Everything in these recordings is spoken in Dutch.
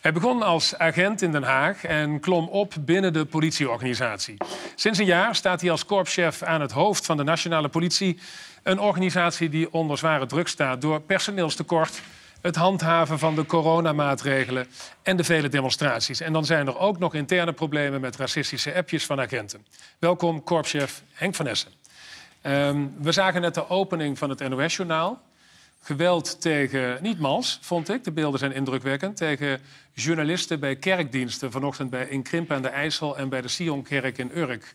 Hij begon als agent in Den Haag en klom op binnen de politieorganisatie. Sinds een jaar staat hij als korpschef aan het hoofd van de Nationale Politie. Een organisatie die onder zware druk staat door personeelstekort, het handhaven van de coronamaatregelen en de vele demonstraties. En dan zijn er ook nog interne problemen met racistische appjes van agenten. Welkom, korpschef Henk van Essen. Ehm, we zagen net de opening van het NOS-journaal geweld tegen, niet mals, vond ik, de beelden zijn indrukwekkend, tegen journalisten bij kerkdiensten. Vanochtend bij in Krimp aan de IJssel en bij de Sionkerk in Urk.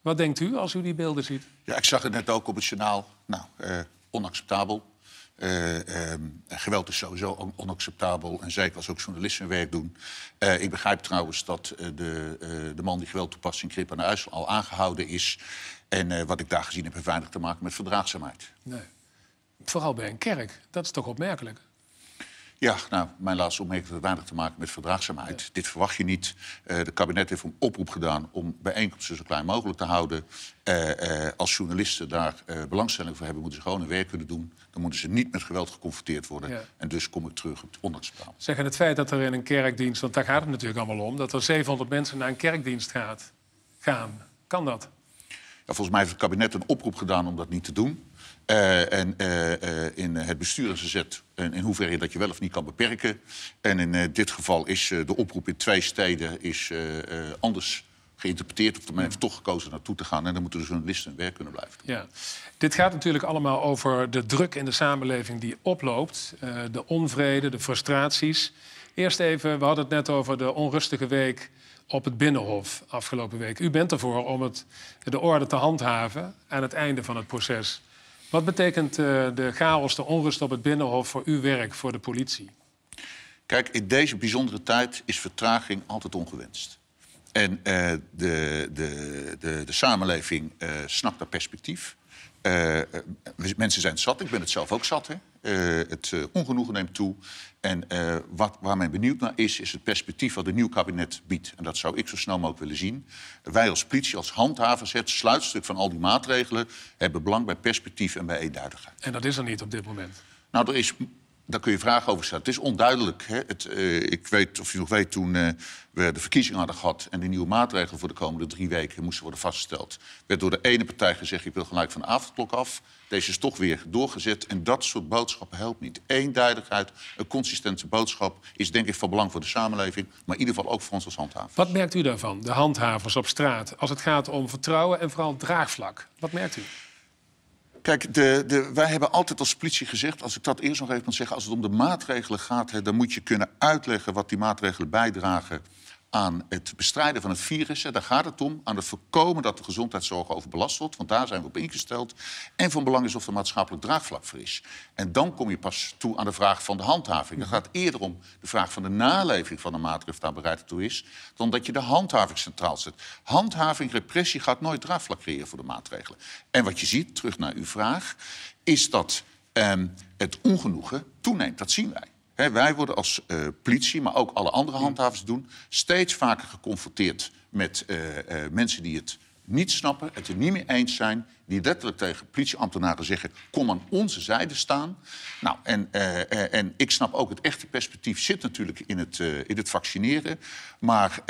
Wat denkt u als u die beelden ziet? Ja, ik zag het net ook op het journaal. Nou, eh, onacceptabel. Eh, ehm, geweld is sowieso onacceptabel. En zeker als ook journalisten werk doen. Eh, ik begrijp trouwens dat eh, de, de, man die geweld toepast in Krip aan de IJssel al aangehouden is. En wat ik daar gezien heb, heeft weinig te maken met verdraagzaamheid. Nee. Vooral bij een kerk. Dat is toch opmerkelijk? Ja, nou, mijn laatste opmerking heeft weinig te maken met verdraagzaamheid. Dit verwacht je niet. Het eh, kabinet heeft een oproep gedaan om bijeenkomsten zo klein mogelijk te houden. Eh, eh, als journalisten daar belangstelling voor hebben, moeten ze gewoon hun werk kunnen doen. Dan moeten ze niet met geweld geconfronteerd worden. En dus kom ik terug op het Zeg Zeggen het feit dat er in een kerkdienst, want daar gaat het natuurlijk allemaal om, dat er 700 mensen naar een kerkdienst gaat, gaan. Kan dat? Ja, volgens mij heeft het kabinet een oproep gedaan om dat niet te doen. Eh, en eh, eh, in het bestuur is gezet in, in hoeverre je dat je wel of niet kan beperken. En in dit geval is de oproep in steden is, anders geïnterpreteerd... of men heeft toch gekozen naartoe te gaan. En dan moeten de journalisten hun werk kunnen blijven doen. Ja. Dit gaat natuurlijk allemaal over de druk in de samenleving die oploopt. de onvrede, de frustraties. Eerst even, we hadden het net over de onrustige week op het Binnenhof afgelopen week. U bent ervoor om het, de orde te handhaven aan het einde van het proces... Wat betekent eh, de chaos, de onrust op het Binnenhof voor uw werk, voor de politie? Kijk, in deze bijzondere tijd is vertraging altijd ongewenst. En eh, de, de, de, de, samenleving eh, snapt dat perspectief. mensen zijn zat, ik ben het zelf ook zat. Hè? Eh, het eh, ongenoegen neemt toe. En eh, wat, waar men benieuwd naar is, is het perspectief wat het nieuw kabinet biedt. En dat zou ik zo snel mogelijk willen zien. Wij als politie, als handhavers, het sluitstuk van al die maatregelen... hebben belang bij perspectief en bij eenduidigheid. En dat is er niet op dit moment? Nou, er is daar kun je vragen over stellen. Het is onduidelijk. Hè? Het, eh, ik weet of u nog weet, toen eh, we de verkiezingen hadden gehad... en de nieuwe maatregelen voor de komende drie weken moesten worden vastgesteld... werd door de ene partij gezegd, ik wil gelijk van de avondklok af. Deze is toch weer doorgezet. En dat soort boodschappen helpt niet. Eenduidigheid, een consistente boodschap... is denk ik van belang voor de samenleving... maar in ieder geval ook voor ons als handhavers. Wat merkt u daarvan, de handhavers op straat... als het gaat om vertrouwen en vooral draagvlak? Wat merkt u? Kijk, de, de, wij hebben altijd als politie gezegd, als ik dat eerst nog even moet zeggen, als het om de maatregelen gaat, hè, dan moet je kunnen uitleggen wat die maatregelen bijdragen aan het bestrijden van het virus. Daar gaat het om. Aan het voorkomen dat de gezondheidszorg overbelast wordt. Want daar zijn we op ingesteld. En van belang is of er maatschappelijk draagvlak voor is. En dan kom je pas toe aan de vraag van de handhaving. Het gaat eerder om de vraag van de naleving van de maatregelen daar bereid toe is. Dan dat je de handhaving centraal zet. Handhaving, repressie gaat nooit draagvlak creëren voor de maatregelen. En wat je ziet, terug naar uw vraag, is dat ehm, het ongenoegen toeneemt. Dat zien wij wij worden als eh, politie, maar ook alle andere mm. handhavers doen, steeds vaker geconfronteerd met eh, eh, mensen die het niet snappen, het er niet mee eens zijn, die letterlijk tegen politieambtenaren zeggen: kom aan onze zijde staan. Nou, en, en ik snap ook, het echte perspectief zit natuurlijk in het, in het vaccineren. Maar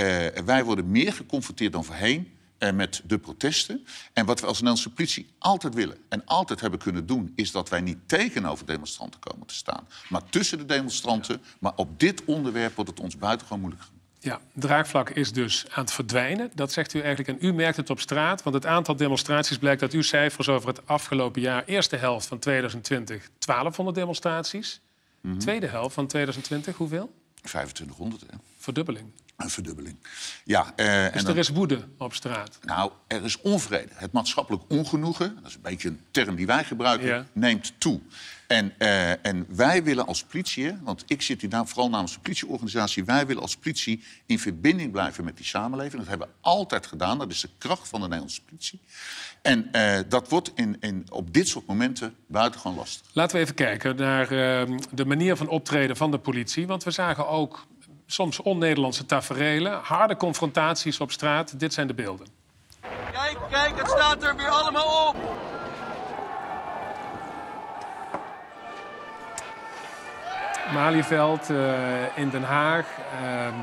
wij worden meer geconfronteerd dan voorheen en met de protesten. En wat we als Nederlandse politie altijd willen en altijd hebben kunnen doen, is dat wij niet tegenover demonstranten komen te staan, maar tussen de demonstranten. Maar op dit onderwerp wordt het ons buitengewoon moeilijk Ja, draagvlak is dus aan het verdwijnen. Dat zegt u eigenlijk. En u merkt het op straat, want het aantal demonstraties blijkt uit uw cijfers over het afgelopen jaar, eerste helft van 2020, 1200 demonstraties. Mhm. Tweede helft van 2020, hoeveel? 2500. Hè. Verdubbeling. Een verdubbeling. Ja, eh, dus er is woede op straat? Nou, er is onvrede. Het maatschappelijk ongenoegen, dat is een beetje een term die wij gebruiken, neemt toe. En, eh, en wij willen als politie, want ik zit hier nou vooral namens de politieorganisatie, wij willen als politie in verbinding blijven met die samenleving. Dat hebben we altijd gedaan. Dat is de kracht van de Nederlandse politie. En eh, dat wordt in, in, op dit soort momenten buitengewoon lastig. Laten we even kijken naar ehm, de manier van optreden van de politie. Want we zagen ook soms on-Nederlandse taferelen, harde confrontaties op straat. Dit zijn de beelden. Kijk, kijk, het staat er weer allemaal op. Malieveld eh, in Den Haag. Ehm,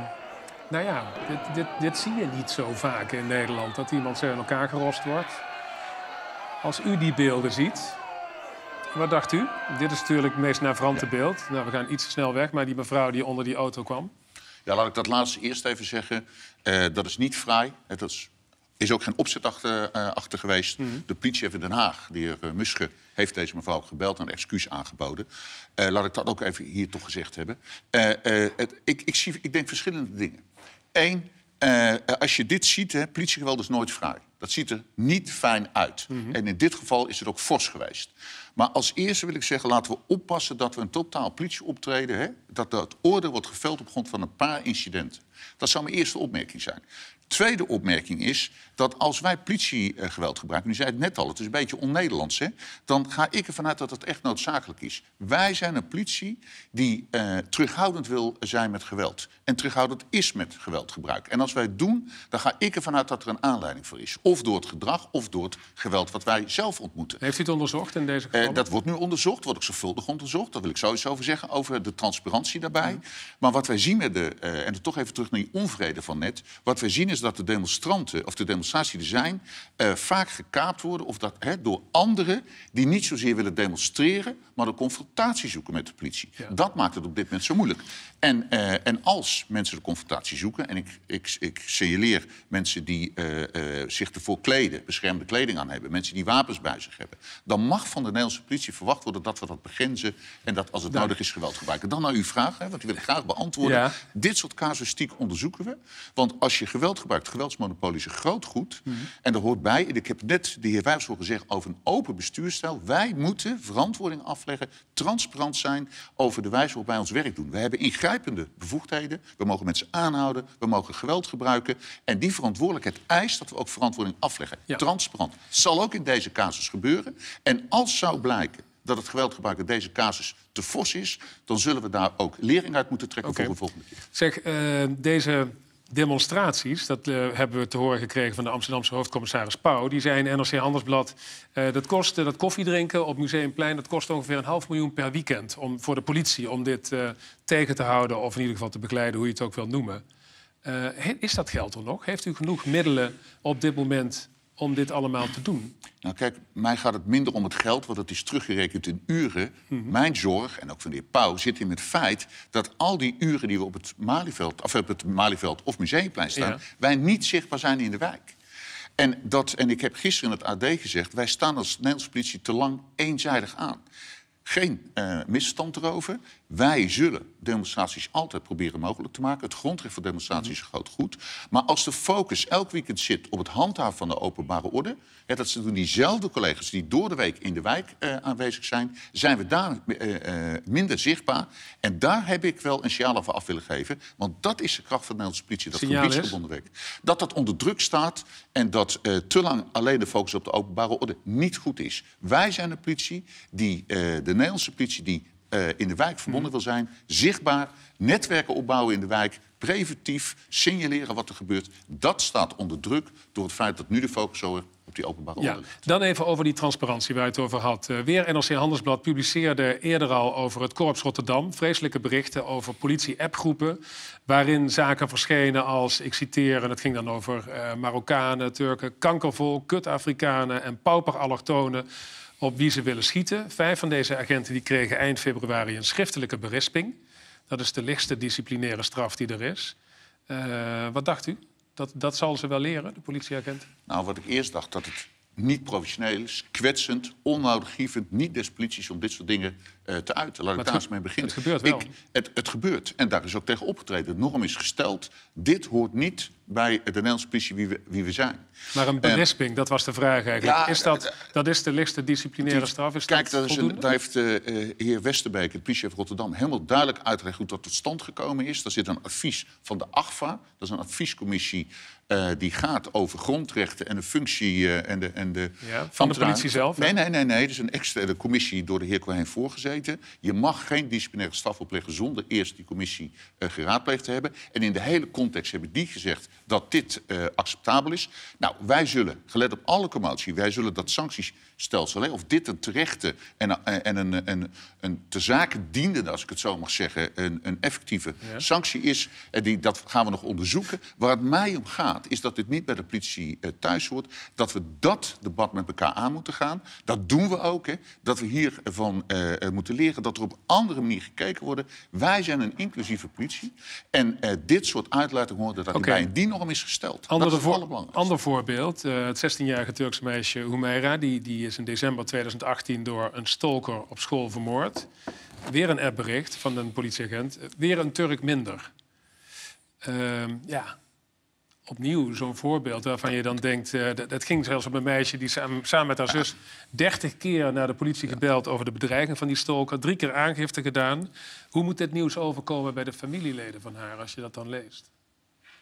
nou ja, dit, dit, dit zie je niet zo vaak in Nederland, dat iemand zo in elkaar gerost wordt. Als u die beelden ziet, wat dacht u? Dit is natuurlijk het meest navrante beeld. Nou, we gaan iets te snel weg, maar die mevrouw die onder die auto kwam. Ja, laat ik dat laatste eerst even zeggen. Eh, dat is niet vrij. Dat is, is ook geen opzet achter, achter eh, geweest. Mhm. De politie De in Den Haag, de heer eh, Musche, heeft deze mevrouw gebeld en excuus aangeboden. laat ik dat ook even hier toch gezegd hebben. ik, ik, zie, ik denk verschillende dingen. Eén, als je dit ziet, hè, politiegeweld is nooit vrij. Dat ziet er niet fijn uit. Mhm. En in dit geval is het ook fors geweest. Maar als eerste wil ik zeggen, laten we oppassen dat we een totaal politie Hè, dat het oordeel wordt geveld op grond van een paar incidenten. Dat zou mijn eerste opmerking zijn. Tweede opmerking is dat als wij politiegeweld gebruiken, u zei het net al, het is een beetje on-Nederlands, dan ga ik ervan uit dat het echt noodzakelijk is. Wij zijn een politie die eh, terughoudend wil zijn met geweld. En terughoudend is met geweldgebruik. En als wij het doen, dan ga ik ervan uit dat er een aanleiding voor is. Of door het gedrag of door het geweld wat wij zelf ontmoeten. Heeft u het onderzocht in deze eh, gevallen? dat wordt nu onderzocht, wordt ook zorgvuldig onderzocht. Daar wil ik sowieso over zeggen, over de transparantie daarbij. Maar wat wij zien met de, eh, en dan toch even terug naar die onvrede van net, wat wij zien is dat de demonstranten of de demonstratie er zijn eh, vaak gekaapt worden of dat, hè, door anderen die niet zozeer willen demonstreren, maar de confrontatie zoeken met de politie. Dat maakt het op dit moment zo moeilijk. En, eh, en als mensen de confrontatie zoeken, en ik, ik, ik signaleer mensen die eh, zich ervoor kleden, beschermde kleding aan hebben, mensen die wapens bij zich hebben, dan mag van de Nederlandse politie verwacht worden dat we dat begrenzen en dat als het nou. nodig is geweld gebruiken. Dan naar uw vraag, hè, want die wil ik graag beantwoorden. Dit soort casuïstiek onderzoeken we. Want als je geweld gebruikt geweldsmonopolie is een groot goed. En daar hoort bij, ik heb net de heer Wijfels gezegd over een open bestuurstijl. Wij moeten verantwoording afleggen, transparant zijn over de wijze waarop wij ons werk doen. We hebben ingrijpende bevoegdheden. We mogen mensen aanhouden, we mogen geweld gebruiken. En die verantwoordelijkheid eist dat we ook verantwoording afleggen. Ja. Transparant. Zal ook in deze casus gebeuren. En als zou blijken dat het geweldgebruik in deze casus te fors is, dan zullen we daar ook lering uit moeten trekken voor de volgende keer. Zeg, eh, deze demonstraties. Dat eh, hebben we te horen gekregen van de Amsterdamse hoofdcommissaris Pauw. Die zei in NRC Handelsblad... Eh, dat kost eh, dat koffiedrinken op Museumplein... dat kost ongeveer een half miljoen per weekend om, voor de politie... om dit tegen te houden of in ieder geval te begeleiden... hoe je het ook wil noemen. is dat geld er nog? Heeft u genoeg middelen op dit moment om dit allemaal te doen? Nou kijk, mij gaat het minder om het geld, want het is teruggerekend in uren. Mhm. Mijn zorg, en ook van de heer Pauw, zit in het feit... dat al die uren die we op het Malieveld of, op het Malieveld of Museumplein staan... wij niet zichtbaar zijn in de wijk. En, dat, en ik heb gisteren in het AD gezegd... wij staan als Nederlandse politie te lang eenzijdig aan geen eh, misstand erover. Wij zullen demonstraties altijd proberen mogelijk te maken. Het grondrecht voor demonstraties is een groot goed. Maar als de focus elk weekend zit op het handhaven van de openbare orde... dat ze doen diezelfde collega's die door de week in de wijk eh, aanwezig zijn... zijn we daar eh, eh, minder zichtbaar. En daar heb ik wel een signaal over af willen geven. Want dat is de kracht van de Nederlandse politie, dat gebiedsgebonden werk. Dat dat onder druk staat en dat te lang alleen de focus op de openbare orde niet goed is. Wij zijn de politie, die, de Nederlandse politie, die eh, in de wijk verbonden mm. wil zijn, zichtbaar, netwerken opbouwen in de wijk, preventief signaleren wat er gebeurt. Dat staat onder druk door het feit dat nu de focus zo op die openbare ja, Dan even over die transparantie waar je het over had. Eh, weer NRC Handelsblad publiceerde eerder al over het Korps Rotterdam... vreselijke berichten over politie-appgroepen... waarin zaken verschenen als, ik citeer... en het ging dan over eh, Marokkanen, Turken, kankervol, kut-Afrikanen... en pauper-allochtonen op wie ze willen schieten. Vijf van deze agenten die kregen eind februari een schriftelijke berisping. Dat is de lichtste disciplinaire straf die er is. Eh, wat dacht u? Dat, dat zal ze wel leren, de politieagent? Nou, wat ik eerst dacht, dat het niet professioneel is, kwetsend, onnodig niet des om dit soort dingen eh, te uiten. Laat ik daar mee beginnen. Het gebeurt wel. het, het, gebeurt. En daar is ook tegen opgetreden. De norm is gesteld. Dit hoort niet bij de Nederlandse politie wie we, wie zijn. Maar een eh, berisping, dat was de vraag eigenlijk. Ja, is dat, eh, dat is de lichtste disciplinaire straf? Is kijk, dat, is een, daar heeft de heer Westerbeek, het van Rotterdam... helemaal duidelijk uitgelegd hoe dat tot stand gekomen is. Daar zit een advies van de AGFA. Dat is een adviescommissie die gaat over grondrechten en de functie en de... En de van de politie zelf? Nee, nee, nee, nee. Dat is een externe commissie door de heer Cohen voorgezet. Je mag geen disciplinaire straf opleggen zonder eerst die commissie eh, geraadpleegd te hebben. En in de hele context hebben die gezegd dat dit eh, acceptabel is. Nou, wij zullen, gelet op alle commotie, wij zullen dat sancties stelsel. Of dit een terechte en, eh, en een, eh, een, een te zaken dienende, als ik het zo mag zeggen, een, een effectieve sanctie is. En die, dat gaan we nog onderzoeken. Waar het mij om gaat, is dat dit niet bij de politie uh, thuis wordt, Dat we dat debat met elkaar aan moeten gaan. Dat doen we ook. Hè. Dat we hiervan uh, moeten leren dat er op andere manier gekeken worden. Wij zijn een inclusieve politie. En dit soort uitlatingen horen dat okay. bij die norm is gesteld. Ander, ander voorbeeld. het 16-jarige Turkse meisje Humeira, die, die is in december 2018 door een stalker op school vermoord. Weer een appbericht van een politieagent. Weer een Turk minder. Ehm, ja, opnieuw zo'n voorbeeld waarvan je dan denkt... Eh, dat, ging zelfs op een meisje die samen, met haar zus... 30 keer naar de politie gebeld over de bedreiging van die stalker. Drie keer aangifte gedaan. Hoe moet dit nieuws overkomen bij de familieleden van haar als je dat dan leest?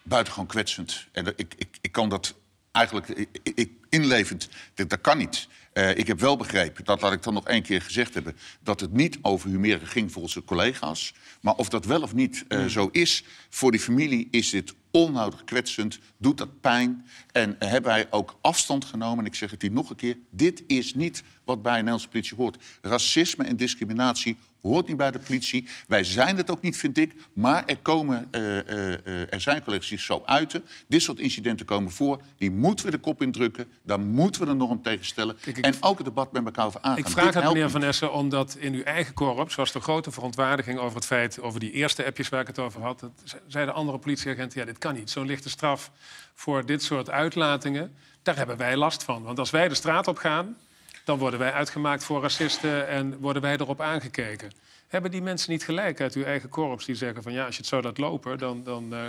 Buitengewoon kwetsend. En ik, ik, ik kan dat eigenlijk... ik inlevend. Dat, kan niet. Uh, ik heb wel begrepen, dat laat ik dan nog één keer gezegd hebben... dat het niet over humeren ging volgens collega's. Maar of dat wel of niet eh, hmm. zo is, voor die familie is dit onnodig kwetsend. Doet dat pijn. En eh, hebben wij ook afstand genomen. En ik zeg het hier nog een keer. Dit is niet wat bij een Nederlandse politie hoort. Racisme en discriminatie hoort niet bij de politie. Wij zijn het ook niet, vind ik. Maar er, komen, eh, eh, eh, er zijn collega's die zo uiten. Dit soort incidenten komen voor. Die moeten we de kop indrukken. Daar moeten we een norm tegen stellen. en ook het debat met elkaar over aangaan. Ik vraag het, meneer Van Essen, omdat in uw eigen korps... zoals de grote verontwaardiging over het feit... over die eerste appjes waar ik het over had. Dat zeiden andere politieagenten, ja, dit kan niet. Zo'n lichte straf voor dit soort uitlatingen... daar hebben wij last van. Want als wij de straat op gaan dan worden wij uitgemaakt voor racisten en worden wij erop aangekeken. Hebben die mensen niet gelijk uit uw eigen korps die zeggen van ja, als je het zo laat lopen, dan, dan eh,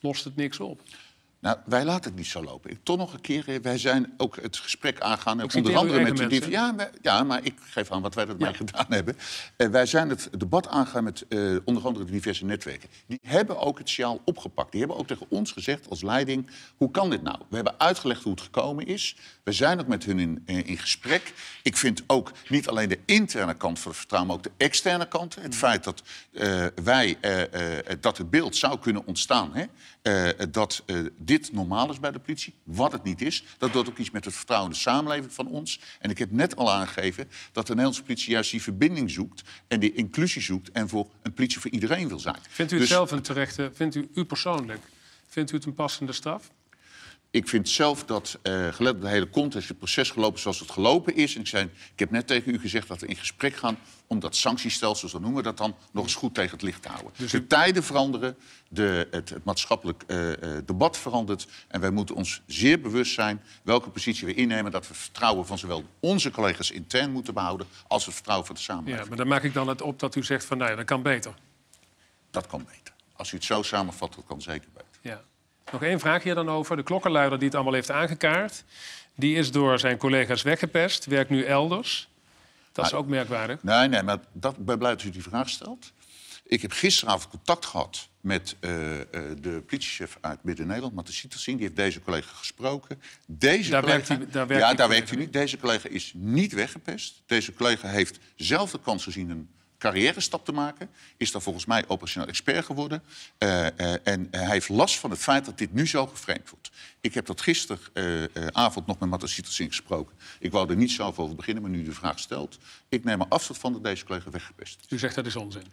lost het niks op? Nou, wij laten het niet zo lopen. Ik, toch nog een keer, eh, wij zijn ook het gesprek aangaan. Eh, ik onder andere met de ja, ja, maar ik geef aan wat wij ermee ja. gedaan hebben. Eh, wij zijn het debat aangaan met onder andere de diverse netwerken. Die hebben ook het sjaal opgepakt. Die hebben ook tegen ons gezegd als leiding: hoe kan dit nou? We hebben uitgelegd hoe het gekomen is. We zijn ook met hun in, in gesprek. Ik vind ook niet alleen de interne kant van het vertrouwen, maar ook de externe kant. Het feit dat wij dat het beeld zou kunnen ontstaan. Hè? Eh, dat eh, dit normaal is bij de politie, wat het niet is. Dat doet ook iets met het vertrouwen in de samenleving van ons. En ik heb net al aangegeven dat de Nederlandse politie juist die verbinding zoekt en die inclusie zoekt en voor een politie voor iedereen wil zijn. Vindt u het dus zelf een terechte, vindt u u persoonlijk, vindt u het een passende straf? ik vind zelf dat, eh, gelet op de hele context, het proces gelopen zoals het gelopen is. ik, ik heb net tegen u gezegd dat we in gesprek gaan om dat sanctiestelsel, zo noemen we dat dan, nog eens goed tegen het licht te houden. Dus de tijden veranderen, de, het, maatschappelijk eh, eh, debat verandert. En wij moeten ons zeer bewust zijn welke positie we innemen. Dat we vertrouwen van zowel onze collega's intern moeten behouden als het vertrouwen van de samenleving. Ja, maar dan maak ik dan het op dat u zegt van nou ja, dat kan beter. Dat kan beter. Als u het zo samenvat, dat kan zeker beter. Ja. Nog één vraag hier dan over. De klokkenluider die het allemaal heeft aangekaart... die is door zijn collega's weggepest, werkt nu elders. Dat is ook merkwaardig. Nee, nee, maar dat, ik dat u die vraag stelt. Ik heb gisteravond contact gehad met eh, eh, de politiechef uit Midden-Nederland, Matthijs zien. Die heeft deze collega gesproken. Deze daar werkt hij, ja, daar werkt hij niet. Deze collega is niet weggepest. Deze collega heeft zelf de kans gezien een carrière-stap te maken. Is daar volgens mij operationeel expert geworden. Eh, eh, en eh, hij heeft last van het feit dat dit nu zo geframed wordt. Ik heb dat gisteravond nog met Matasieta Singh gesproken. Ik wou er niet zelf over beginnen, maar nu de vraag stelt. Ik neem er afstand van dat deze collega weggepest U zegt dat is onzin?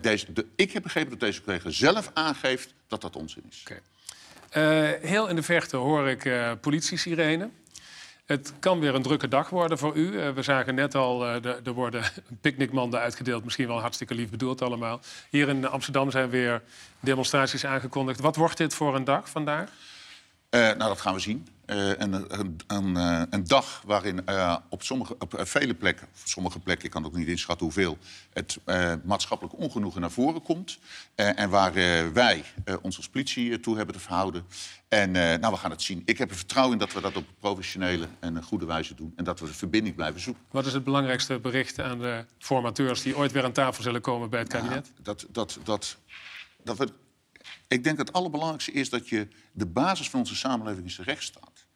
deze, de, ik heb begrepen dat deze collega zelf aangeeft dat dat onzin is. heel in de verte hoor ik politie politie het kan weer een drukke dag worden voor u. Eh, we zagen net al, uh, eh, er worden picknickmanden uitgedeeld. Misschien wel hartstikke lief bedoeld allemaal. Hier in Amsterdam zijn weer demonstraties aangekondigd. Wat wordt dit voor een dag vandaag? Eh, nou, dat gaan we zien. Eh, eh, een, een, een, dag waarin op, sommige, op vele plekken, op sommige plekken, ik kan ook niet inschatten hoeveel, het maatschappelijk ongenoegen naar voren komt. en waar wij ons als politie toe hebben te verhouden. En nou, we gaan het zien. Ik heb er vertrouwen in dat we dat op professionele en goede wijze doen. En dat we de verbinding blijven zoeken. Wat is het belangrijkste bericht aan de formateurs die ooit weer aan tafel zullen komen bij het nou, kabinet? dat, dat, dat, dat we ik denk dat het allerbelangrijkste is dat je de basis van onze samenleving is de rechtsstaat.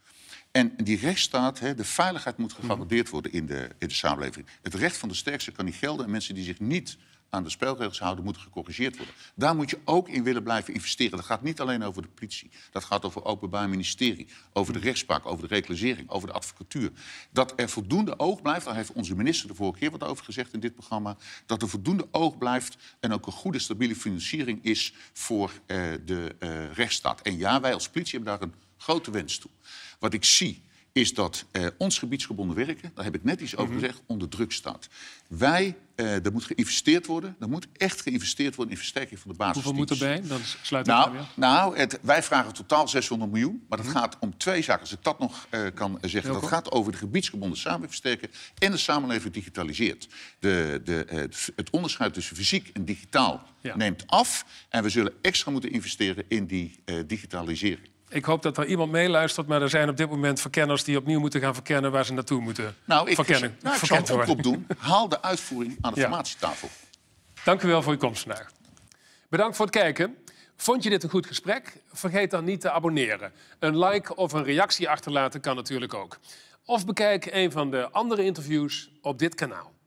En die rechtsstaat, hè, de veiligheid moet gegarandeerd mhm. worden in de, in de samenleving. Het recht van de sterkste kan niet gelden. En mensen die zich niet aan de spelregels houden, moet gecorrigeerd worden. Daar moet je ook in willen blijven investeren. Dat gaat niet alleen over de politie. Dat gaat over het Openbaar Ministerie, over de rechtspraak, over de reclassering, over de advocatuur. Dat er voldoende oog blijft, daar heeft onze minister de vorige keer wat over gezegd in dit programma, dat er voldoende oog blijft en ook een goede, stabiele financiering is voor eh, de uh, rechtsstaat. En ja, wij als politie hebben daar een grote wens toe. Wat ik zie is dat eh, ons gebiedsgebonden werken, daar heb ik net iets over mhm. gezegd, onder druk staat. Wij, uh, er moet geïnvesteerd worden, er moet echt geïnvesteerd worden in versterking van de basis. Hoeveel moet erbij? Dan sluit ik nou, nou het, wij vragen totaal 600 miljoen, maar dat mhm. gaat om twee zaken, als ik dat nog eh, kan zeggen. dat gaat over de gebiedsgebonden samenleving versterken en de samenleving digitaliseert. De, de, het onderscheid tussen fysiek en digitaal neemt af en we zullen extra moeten investeren in die digitalisering. Ik hoop dat er iemand meeluistert, maar er zijn op dit moment verkenners die opnieuw moeten gaan verkennen waar ze naartoe moeten. Nou, ik, verkennen, nou, ik zal het op doen. Haal de uitvoering aan de ja. formatietafel. Dank u wel voor uw komst vandaag. Bedankt voor het kijken. Vond je dit een goed gesprek? Vergeet dan niet te abonneren. Een like of een reactie achterlaten kan natuurlijk ook. Of bekijk een van de andere interviews op dit kanaal.